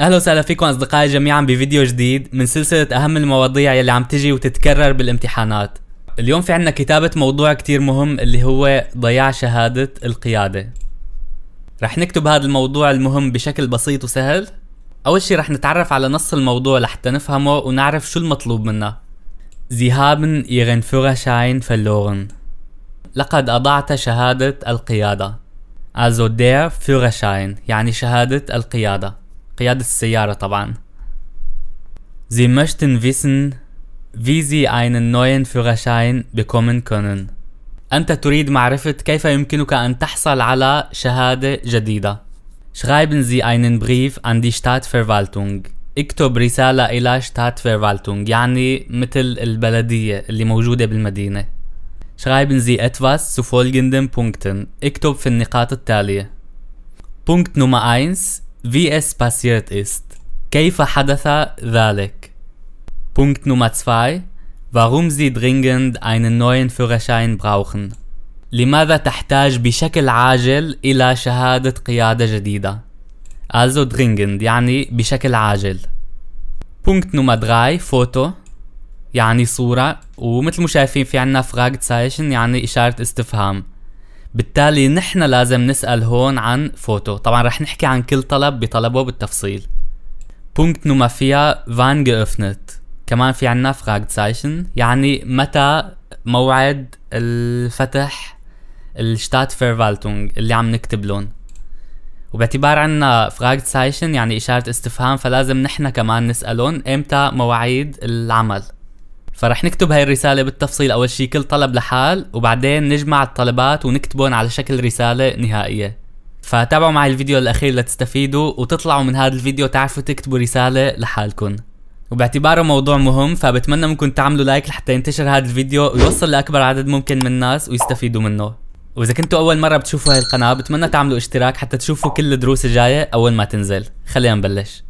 اهلا وسهلا فيكم اصدقائي جميعا بفيديو جديد من سلسله اهم المواضيع يلي عم تجي وتتكرر بالامتحانات اليوم في عنا كتابه موضوع كتير مهم اللي هو ضياع شهاده القياده رح نكتب هذا الموضوع المهم بشكل بسيط وسهل اول شي رح نتعرف على نص الموضوع لحتى نفهمه ونعرف شو المطلوب منا Sie haben ihren Führerschein verloren. لقد أضعت شهادة القيادة. Also der Führerschein يعني شهادة القيادة. قيادة السيارة طبعا Sie möchten wissen, wie Sie einen neuen Führerschein bekommen können. أنت تريد معرفة كيف يمكنك أن تحصل على شهادة جديدة. Schreiben Sie einen Brief an die Stadtverwaltung. اكتب رسالة إلى Stadtverwaltung يعني مثل البلدية اللي موجودة بالمدينة. Schreiben Sie etwas zu folgenden Punkten. اكتب في النقاط التالية. Punkt Nummer 1 wie es passiert ist. كيف حدث ذلك? Punkt Nummer 2. Warum Sie dringend einen neuen Führerschein brauchen. لماذا تحتاج بشكل عاجل إلى شهادة قيادة جديدة؟ Also dringend يعني بشكل عاجل. Punkt Nummer 3 Foto يعني صورة ومثل ما شايفين في عنا فراغ يعني إشارة استفهام. بالتالي نحن لازم نسأل هون عن فوتو طبعا رح نحكي عن كل طلب بطلبه بالتفصيل بونكت نوما فيها فان geöffnet كمان في عنا فراغزايشن يعني متى موعد الفتح الشتات فيرفالتونج اللي عم نكتب لون وباعتبار عنا فراغزايشن يعني إشارة استفهام فلازم نحن كمان نسألهم إمتى مواعيد العمل فرح نكتب هاي الرسالة بالتفصيل أول شي كل طلب لحال وبعدين نجمع الطلبات ونكتبهم على شكل رسالة نهائية فتابعوا معي الفيديو الأخير لتستفيدوا وتطلعوا من هذا الفيديو تعرفوا تكتبوا رسالة لحالكم وباعتباره موضوع مهم فبتمنى منكم تعملوا لايك لحتى ينتشر هذا الفيديو ويوصل لأكبر عدد ممكن من الناس ويستفيدوا منه وإذا كنتوا أول مرة بتشوفوا هاي القناة بتمنى تعملوا اشتراك حتى تشوفوا كل الدروس الجاية أول ما تنزل خلينا نبلش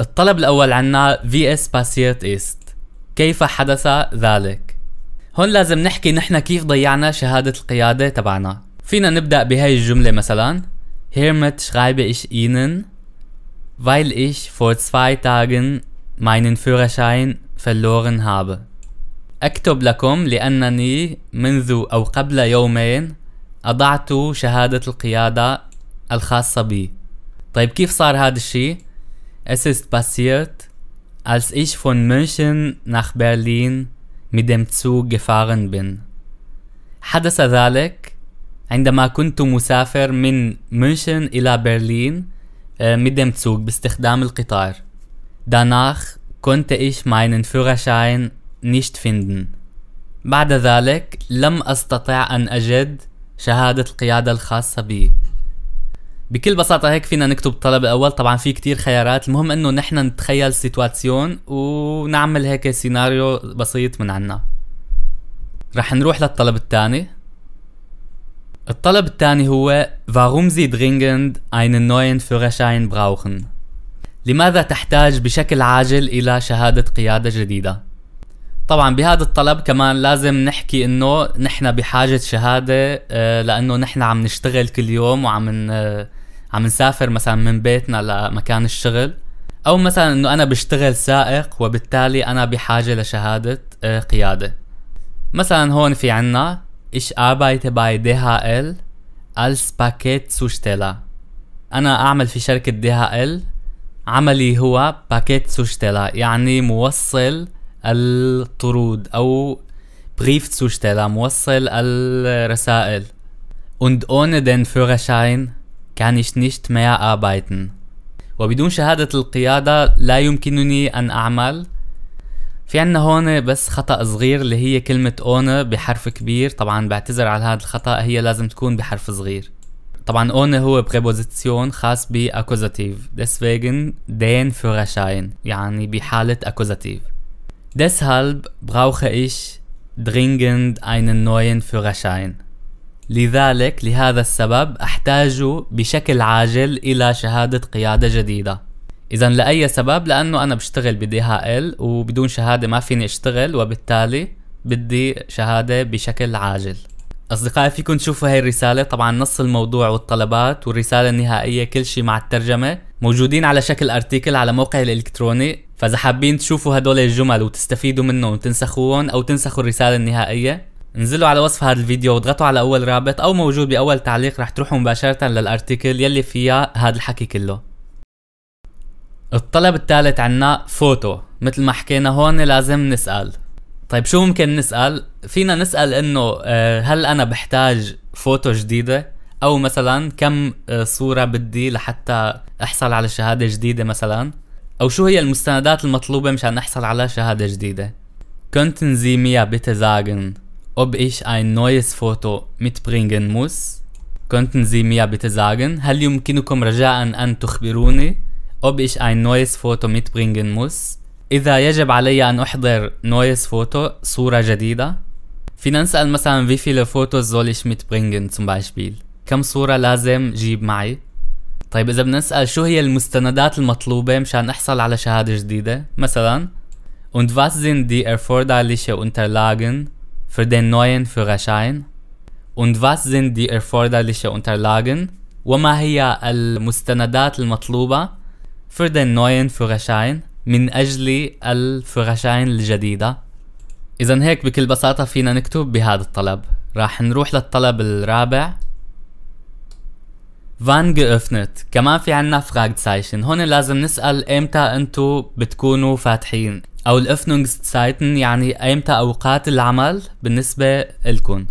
الطلب الأول عنا في اس باسيات ايست كيف حدث ذلك؟ هون لازم نحكي نحن كيف ضيعنا شهادة القيادة تبعنا فينا نبدأ بهاي الجملة مثلا Hiermit schreibe ich Ihnen weil ich vor zwei Tagen meinen Führerschein verloren habe أكتب لكم لأنني منذ أو قبل يومين أضعت شهادة القيادة الخاصة بي طيب كيف صار هذا الشي؟ Es ist passiert, als ich von München nach Berlin mit dem Zug gefahren bin. حدث ذلك عندما كنت مسافر من مünchen إلى برلين mit dem Zug باستخدام القطار. Danach konnte ich meinen Führerschein nicht finden. بعد ذلك لم أستطع أن أجد شهادة القيادة الخاصة بي. بكل بساطه هيك فينا نكتب الطلب الاول طبعا في كتير خيارات المهم انه نحن نتخيل سيتواسيون ونعمل هيك سيناريو بسيط من عنا رح نروح للطلب الثاني الطلب الثاني هو warum sie dringend einen neuen Führerschein brauchen لماذا تحتاج بشكل عاجل إلى شهادة قيادة جديدة؟ طبعا بهذا الطلب كمان لازم نحكي انه نحن بحاجة شهادة آه، لانه نحن عم نشتغل كل يوم وعم عم نسافر مثلا من بيتنا لمكان الشغل او مثلا انه انا بشتغل سائق وبالتالي انا بحاجه لشهاده آه، قياده مثلا هون في عنا ich arbeite bei DHL als Paketzusteller انا اعمل في شركه DHL عملي هو باكيت سوشتيلا يعني موصل الطرود او سوشتيلا موصل الرسائل und ohne den Führerschein كان ich nicht mehr arbeiten. وبدون شهادة القيادة لا يمكنني أن أعمل في عنا هون بس خطأ صغير اللي هي كلمة owner بحرف كبير طبعا بعتذر على هذا الخطأ هي لازم تكون بحرف صغير طبعا owner هو بريبوزيسيون خاص ب accusative deswegen den Führerschein يعني بحالة accusative Deshalb brauche ich dringend einen neuen Führerschein لذلك لهذا السبب احتاج بشكل عاجل الى شهادة قيادة جديدة اذا لاي سبب لانه انا بشتغل بدي هائل وبدون شهادة ما فيني اشتغل وبالتالي بدي شهادة بشكل عاجل أصدقائي فيكم تشوفوا هاي الرسالة طبعا نص الموضوع والطلبات والرسالة النهائية كل شيء مع الترجمة موجودين على شكل ارتيكل على موقعي الإلكتروني فإذا حابين تشوفوا هدول الجمل وتستفيدوا منهم وتنسخوهم أو تنسخوا الرسالة النهائية انزلوا على وصف هذا الفيديو واضغطوا على اول رابط او موجود باول تعليق رح تروحوا مباشرة للارتيكل يلي فيها هذا الحكي كله الطلب الثالث عنا فوتو مثل ما حكينا هون لازم نسأل طيب شو ممكن نسأل فينا نسأل انه آه، هل انا بحتاج فوتو جديدة او مثلا كم آه، صورة بدي لحتى احصل على شهادة جديدة مثلا او شو هي المستندات المطلوبة مشان احصل على شهادة جديدة كنت Sie mir ob ich ein neues Foto mitbringen muss. Könnten Sie mir bitte sagen, هل يمكنكم رجاء أن تخبروني ob ich ein neues Foto mitbringen muss? إذا يجب علي أن أحضر neues Foto, صورة جديدة. في نسأل مثلا wie viele Fotos soll ich mitbringen zum Beispiel. كم صورة لازم جيب معي؟ طيب إذا بنسأل شو هي المستندات المطلوبة مشان أحصل على شهادة جديدة مثلا und was sind die erforderliche Unterlagen für den neuen Führerschein? Und was sind die erforderlichen Unterlagen? وما هي المستندات المطلوبة für den neuen Führerschein من أجل الفرشاين الجديدة إذا هيك بكل بساطة فينا نكتب بهذا الطلب راح نروح للطلب الرابع فان geöffnet كمان في عنا فراغ سايشن هون لازم نسأل امتى انتو بتكونوا فاتحين او الاوفنونجز يعني ايمتى اوقات العمل بالنسبه لكم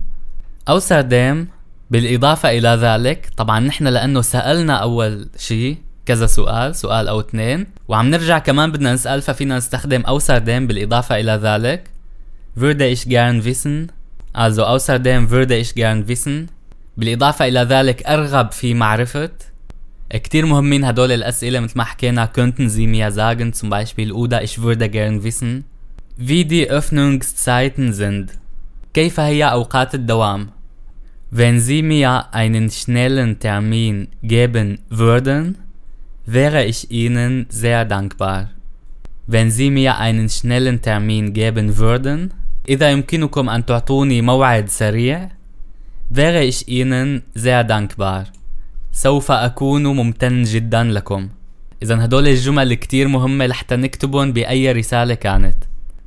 اوسردام بالاضافه الى ذلك طبعا نحن لانه سالنا اول شيء كذا سؤال سؤال او اثنين وعم نرجع كمان بدنا نسال ففينا نستخدم اوسردام بالاضافه الى ذلك würde ich gern wissen also außerdem würde ich gern wissen بالاضافه الى ذلك ارغب في معرفه Ktir muhammin hadol el as'ila mit mahkena könnten Sie mir sagen, zum Beispiel, oder ich würde gern wissen, wie die Öffnungszeiten sind. كيف هي أوقات الدوام؟ Wenn Sie mir einen schnellen Termin geben würden, wäre ich Ihnen sehr dankbar. Wenn Sie mir einen schnellen Termin geben würden, إذا يمكنكم أن تعطوني موعد سريع, wäre ich Ihnen sehr dankbar. سوف أكون ممتن جدا لكم إذا هدول الجمل كتير مهمة لحتى نكتبهم بأي رسالة كانت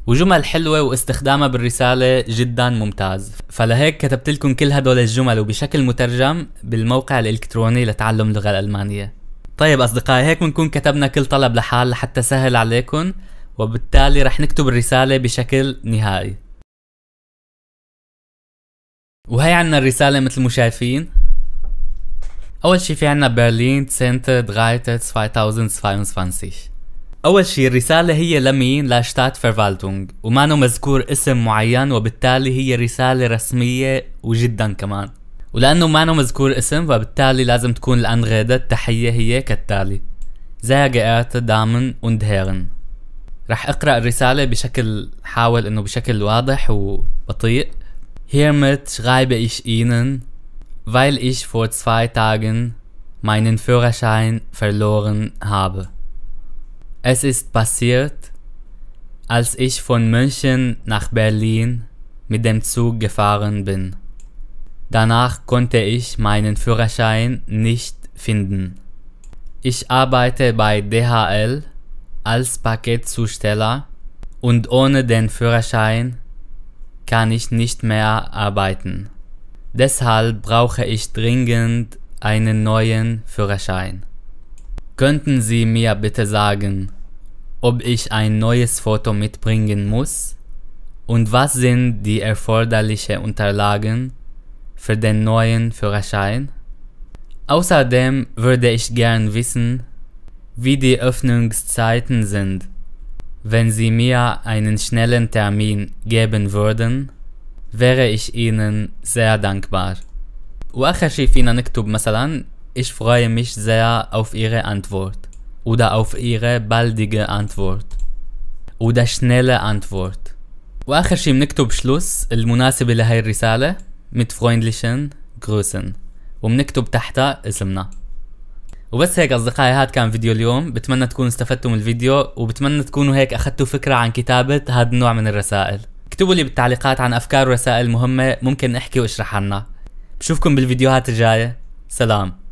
وجمل حلوة واستخدامها بالرسالة جدا ممتاز فلهيك كتبت لكم كل هدول الجمل وبشكل مترجم بالموقع الإلكتروني لتعلم اللغة الألمانية طيب أصدقائي هيك بنكون كتبنا كل طلب لحال لحتى سهل عليكم وبالتالي رح نكتب الرسالة بشكل نهائي وهي عنا الرسالة مثل ما شايفين أول شي في عنا برلين سنت غايتة 2022 أول شي الرسالة هي لمين لاشتات فيرفالدونغ ومانو مذكور اسم معين وبالتالي هي رسالة رسمية وجدا كمان ولأنه مانو مذكور اسم فبالتالي لازم تكون الأنغادة التحية هي كالتالي زي جاءت دامن und هيرن رح اقرا الرساله بشكل حاول انه بشكل واضح وبطيء Hiermit schreibe ich Ihnen weil ich vor zwei Tagen meinen Führerschein verloren habe. Es ist passiert, als ich von München nach Berlin mit dem Zug gefahren bin. Danach konnte ich meinen Führerschein nicht finden. Ich arbeite bei DHL als Paketzusteller und ohne den Führerschein kann ich nicht mehr arbeiten. Deshalb brauche ich dringend einen neuen Führerschein. Könnten Sie mir bitte sagen, ob ich ein neues Foto mitbringen muss? Und was sind die erforderlichen Unterlagen für den neuen Führerschein? Außerdem würde ich gern wissen, wie die Öffnungszeiten sind. Wenn Sie mir einen schnellen Termin geben würden, wäre ich Ihnen sehr dankbar. وآخر شي فينا نكتب مثلا Ich freue mich sehr auf Ihre Antwort oder auf Ihre baldige Antwort oder schnelle Antwort وآخر شي بنكتب شلوس المناسبة لهي الرسالة mit freundlichen Grüßen وبنكتب تحتها اسمنا وبس هيك اصدقائي هاد كان فيديو اليوم بتمنى تكونوا استفدتوا من الفيديو وبتمنى تكونوا هيك اخدتوا فكرة عن كتابة هاد النوع من الرسائل اكتبوا لي بالتعليقات عن افكار ورسائل مهمه ممكن احكي واشرح عنها بشوفكم بالفيديوهات الجايه سلام